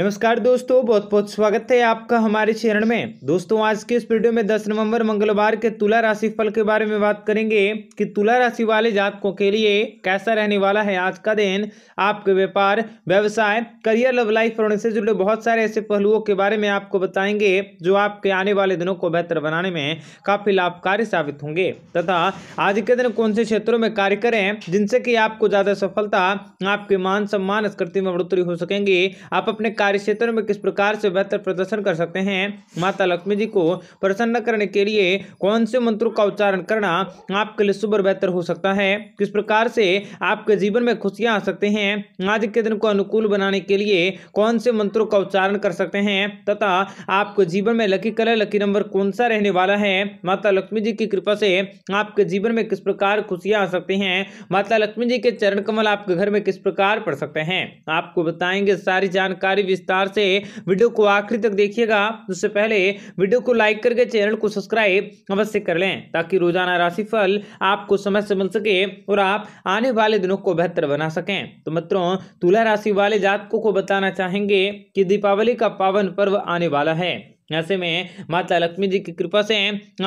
नमस्कार दोस्तों बहुत बहुत स्वागत है आपका हमारे चैनल में दोस्तों आज के इस वीडियो में 10 नवंबर मंगलवार के तुला राशि फल के बारे में बात करेंगे कि तुला राशि वाले जातकों के लिए कैसा रहने वाला है आज का दिन आपके व्यापार व्यवसाय करियर लव लाइफ और उनसे जुड़े बहुत सारे ऐसे पहलुओं के बारे में आपको बताएंगे जो आपके आने वाले दिनों को बेहतर बनाने में काफी लाभकारी साबित होंगे तथा आज के दिन कौन से क्षेत्रों में कार्य करें जिनसे कि आपको ज्यादा सफलता आपके मान सम्मान स्कृति में बढ़ोतरी हो सकेंगे आप अपने कार्य क्षेत्र में किस प्रकार से बेहतर प्रदर्शन कर सकते हैं माता लक्ष्मी जी को प्रसन्न करने के लिए कौन से मंत्रों का उच्चारण करना आपके लिए सुबर बेहतर हो सकता है किस प्रकार से आपके जीवन में खुशियां आ सकते हैं आज के दिन को अनुकूल बनाने के लिए कौन से मंत्रों का उच्चारण कर सकते हैं तथा आपके जीवन में लकी कलर लकी नंबर कौन सा रहने वाला है माता लक्ष्मी जी की कृपा से आपके जीवन में किस प्रकार खुशियां आ सकती हैं माता लक्ष्मी जी के चरण कमल आपके घर में किस प्रकार पड़ सकते हैं आपको बताएंगे सारी जानकारी विस्तार से वीडियो को आखिरी तक देखिएगा उससे पहले वीडियो को लाइक करके चैनल को सब्सक्राइब अवश्य कर लें ताकि रोजाना राशिफल आपको समय से मिल सके और आप आने वाले दिनों को बेहतर बना सकें तो मित्रों तुला राशि वाले जातकों को बताना चाहेंगे कि दीपावली का पावन पर्व आने वाला है ऐसे में माता लक्ष्मी जी की कृपा से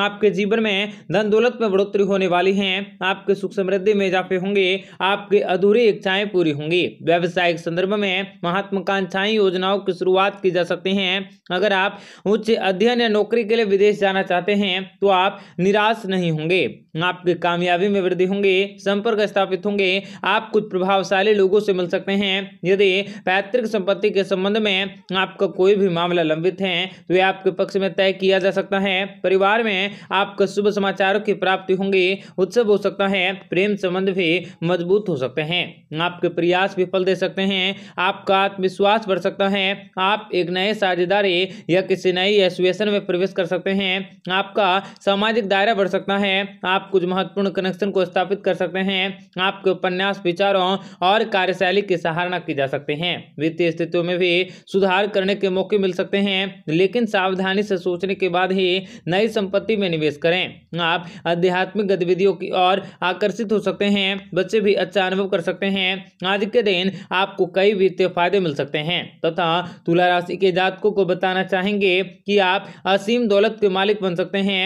आपके जीवन में धन दौलत में बढ़ोतरी होने वाली है आपके सुख समृद्धि में इजाफे होंगे आपके अधूरी इच्छाएं पूरी होंगी व्यवसायिक संदर्भ में महात्माकांक्षाएं योजनाओं की शुरुआत की जा सकती है अगर आप उच्च अध्ययन या नौकरी के लिए विदेश जाना चाहते हैं तो आप निराश नहीं होंगे आपकी कामयाबी में वृद्धि होंगे संपर्क स्थापित होंगे आप कुछ प्रभावशाली लोगों से मिल सकते हैं यदि पैतृक संपत्ति के संबंध में आपका कोई भी मामला लंबित है तो आप आपके पक्ष में तय किया जा सकता है परिवार में आपको शुभ समाचारों की प्राप्ति होंगी उत्सव हो सकता है प्रेम संबंध भी मजबूत हो सकते हैं आपके प्रयास विफल दे सकते हैं आपका आत्मविश्वास बढ़ सकता है आप एक नए साझेदारी या किसी नई एसोसिएशन में प्रवेश कर सकते हैं आपका सामाजिक दायरा बढ़ सकता है आप कुछ महत्वपूर्ण कनेक्शन को स्थापित कर सकते हैं आपके उपन्यास विचारों और कार्यशैली की सहारा की जा सकते हैं वित्तीय स्थितियों में भी सुधार करने के मौके मिल सकते हैं लेकिन सावधानी से सोचने के बाद ही नई संपत्ति में निवेश करें आप आध्यात्मिक गतिविधियों की ओर आकर्षित हो सकते हैं बच्चे भी अच्छा अनुभव कर सकते हैं आज के दिन आपको कई वित्तीय फायदे मिल सकते हैं तथा तुला राशि के जातकों को बताना चाहेंगे कि आप असीम दौलत के मालिक बन सकते हैं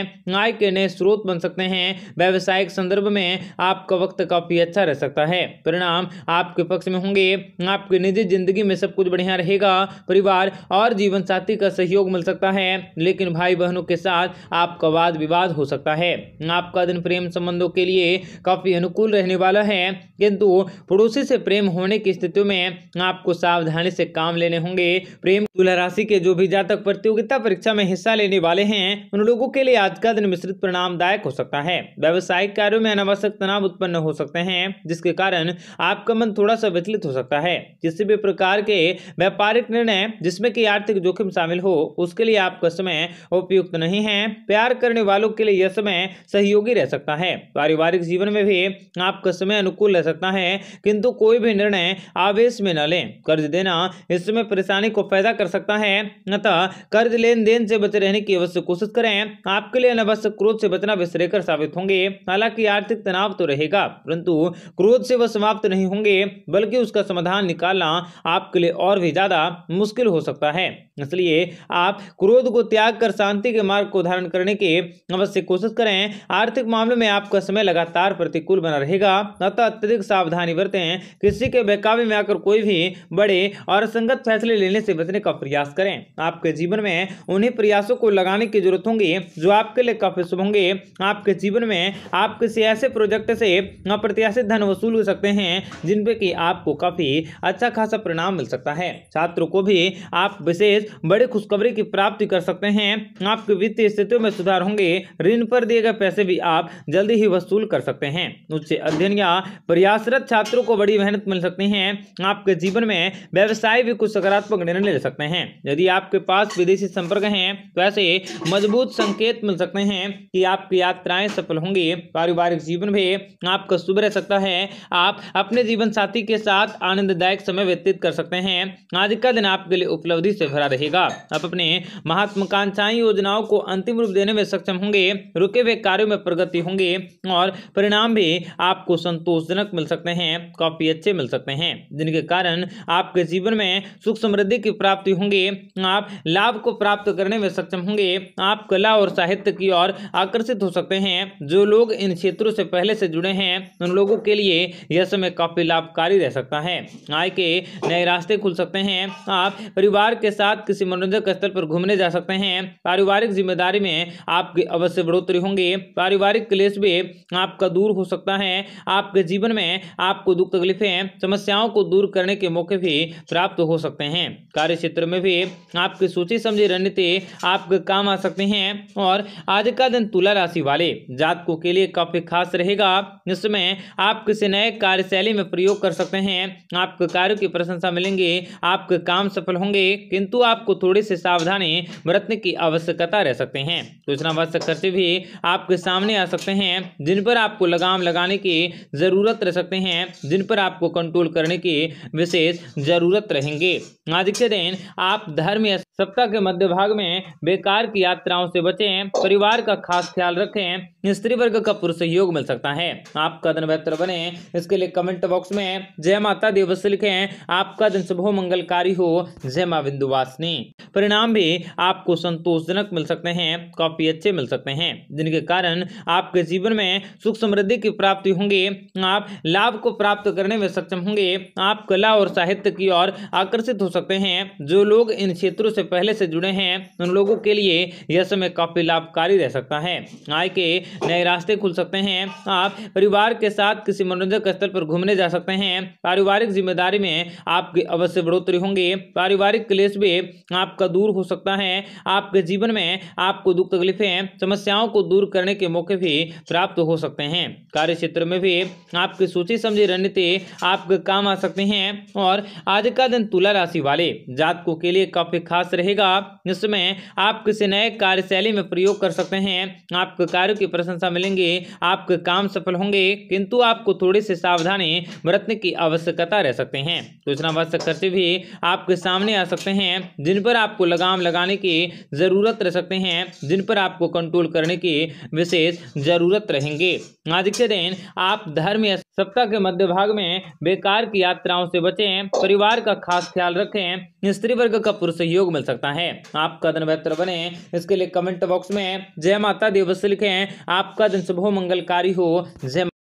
आय के नए स्रोत बन सकते हैं व्यवसायिक संदर्भ में आपका वक्त काफी अच्छा रह सकता है परिणाम आपके पक्ष में होंगे आपके निजी जिंदगी में सब कुछ बढ़िया रहेगा परिवार और जीवन साथी का सहयोग मिल सकता सकता है लेकिन भाई बहनों के साथ आपका वाद विवाद हो सकता है आपका दिन प्रेम संबंधों के लिए काफ़ी अनुकूल रहने वाला है किंतु पड़ोसी से प्रेम होने की स्थिति में आपको सावधानी से काम लेने होंगे प्रेम तुला राशि के जो भी जातक प्रतियोगिता परीक्षा में हिस्सा लेने वाले हैं उन लोगों के लिए आज का दिन मिश्रित परिणामदायक हो सकता है व्यवसायिक कार्यों में अनावश्यक तनाव उत्पन्न हो सकते हैं जिसके कारण आपका मन थोड़ा सा विचलित हो सकता है किसी भी प्रकार के व्यापारिक निर्णय जिसमें की आर्थिक जोखिम शामिल हो उसके लिए भी आपका समय उपयुक्त नहीं है प्यार करने वालों के लिए यह समय सहयोगी रह सकता है पारिवारिक जीवन में भी आपका समय अनुकूल रह सकता है किंतु कोई भी निर्णय आवेश में न लें कर्ज देना इस समय परेशानी को पैदा कर सकता है अतः कर्ज लेन देन से बचे रहने की अवश्य कोशिश करें आपके लिए अनावश्यक क्रोध से बचना भी विश्रेकर साबित होंगे हालांकि आर्थिक तनाव तो रहेगा परंतु क्रोध से वह समाप्त नहीं होंगे बल्कि उसका समाधान निकालना आपके लिए और भी ज्यादा मुश्किल हो सकता है इसलिए आप क्रोध को त्याग कर शांति के मार्ग को धारण करने की अवश्य कोशिश करें आर्थिक मामले में आपका समय लगातार प्रतिकूल बना रहेगा अतः अत्यधिक सावधानी बरतें किसी के बेकाबे में आकर कोई भी बड़े और संगत फैसले लेने से बचने का प्रयास करें आपके जीवन में उन्हीं प्रयासों को लगाने की जरूरत होंगी जो आपके लिए काफी शुभ होंगे आपके जीवन में आप किसी ऐसे प्रोजेक्ट से अप्रत्याशित धन वसूल हो सकते हैं जिन पे कि आपको काफी अच्छा खासा परिणाम मिल सकता है छात्रों को भी आप विशेष बड़ी खुशखबरी की प्राप्त प्राप्ति कर सकते हैं आपकी वित्तीय स्थितियों में सुधार होंगे ऋण पर दिए गए पैसे भी आप जल्दी ही वसूल कर सकते हैं उच्च अध्ययन या प्रयासरत छात्रों को बड़ी मेहनत मिल सकती है आपके जीवन में व्यवसाय भी कुछ सकारात्मक निर्णय ले सकते हैं यदि आपके पास विदेशी संपर्क हैं तो ऐसे मजबूत संकेत मिल सकते हैं कि आपकी यात्राएं सफल होंगी पारिवारिक जीवन भी आपका शुभ रह सकता है आप अपने जीवन साथी के साथ आनंददायक समय व्यतीत कर सकते हैं आज का दिन आपके लिए उपलब्धि से भरा रहेगा आप अपने महत्वाकांक्षाएं योजनाओं को अंतिम रूप देने में सक्षम होंगे रुके हुए कार्यों में प्रगति होंगे और परिणाम भी आपको संतोषजनक मिल सकते हैं काफ़ी अच्छे मिल सकते हैं जिनके कारण आपके जीवन में सुख समृद्धि की प्राप्ति होंगे आप लाभ को प्राप्त करने में सक्षम होंगे आप कला और साहित्य की ओर आकर्षित हो सकते हैं जो लोग इन क्षेत्रों से पहले से जुड़े हैं उन लोगों के लिए यह समय काफ़ी लाभकारी रह सकता है आय के नए रास्ते खुल सकते हैं आप परिवार के साथ किसी मनोरंजक स्थल पर घूमने घूमने जा सकते हैं पारिवारिक जिम्मेदारी में आपके अवश्य बढ़ोतरी होंगे पारिवारिक क्लेश भी आपका दूर हो सकता है आपके जीवन में आपको दुख तकलीफें समस्याओं को दूर करने के मौके भी प्राप्त हो सकते हैं कार्य क्षेत्र में भी आपकी सोची समझी रणनीति आपके काम आ सकते हैं और आज का दिन तुला राशि वाले जातकों के लिए काफी खास रहेगा जिसमें आप किसी नए कार्यशैली में प्रयोग कर सकते हैं आपके कार्यों की प्रशंसा मिलेंगे आपके काम सफल होंगे किंतु आपको थोड़ी सी सावधानी में बरतने की आवश्यकता रह सकते हैं योजनाबद्ध खर्चे भी आपके सामने आ सकते हैं जिन पर आपको लगाम लगाने की ज़रूरत रह सकते हैं जिन पर आपको कंट्रोल करने की विशेष ज़रूरत रहेंगे आज के दिन आप धर्म या सप्ताह के मध्य भाग में बेकार की यात्राओं से बचें परिवार का खास ख्याल रखें स्त्री वर्ग का पुरुष सहयोग मिल सकता है आपका दिन बेहतर बने इसके लिए कमेंट बॉक्स में जय माता दिवस लिखें आपका दिन शुभ मंगलकारी हो जय माँ बिंदुवासिनी परिणाम भी आपको संतोषजनक मिल सकते हैं काफ़ी अच्छे मिल सकते हैं जिनके कारण आपके जीवन में सुख समृद्धि की प्राप्ति होंगे आप लाभ को प्राप्त करने में सक्षम होंगे आप कला और साहित्य की ओर आकर्षित हो सकते हैं जो लोग इन क्षेत्रों से पहले से जुड़े हैं उन लोगों के लिए यह समय काफ़ी लाभकारी रह सकता है आय के नए रास्ते खुल सकते हैं आप परिवार के साथ किसी मनोरंजक स्थल पर घूमने जा सकते हैं पारिवारिक जिम्मेदारी में आपकी अवश्य बढ़ोतरी होंगे पारिवारिक क्लेश भी आपका दूर हो सकता करना है आपके जीवन में आपको दुख तकलीफें समस्याओं को दूर करने के मौके भी प्राप्त हो सकते हैं कार्य क्षेत्र में भी आपकी सोची समझी रणनीति आपके काम आ सकते हैं और आज का दिन तुला राशि वाले जातकों के लिए काफी खास रहेगा जिसमें आप किसी नए कार्यशैली में प्रयोग कर सकते हैं आपके कार्यो की प्रशंसा मिलेंगे आपके काम सफल होंगे किंतु आपको थोड़ी सी सावधानी बरतने की आवश्यकता रह सकते हैं योजनाबद्ध खर्चे भी आपके सामने आ सकते हैं जिन पर आपको लगाम लगाने बढ़ाने की ज़रूरत रह सकते हैं जिन पर आपको कंट्रोल करने की विशेष ज़रूरत रहेंगे आज के दिन आप धर्म सप्ताह के मध्य भाग में बेकार की यात्राओं से बचें परिवार का खास ख्याल रखें स्त्री वर्ग का पूर्व सहयोग मिल सकता है आपका दिन बेहतर बने इसके लिए कमेंट बॉक्स में जय माता दिवस लिखे आपका दिन शुभ मंगलकारी हो जय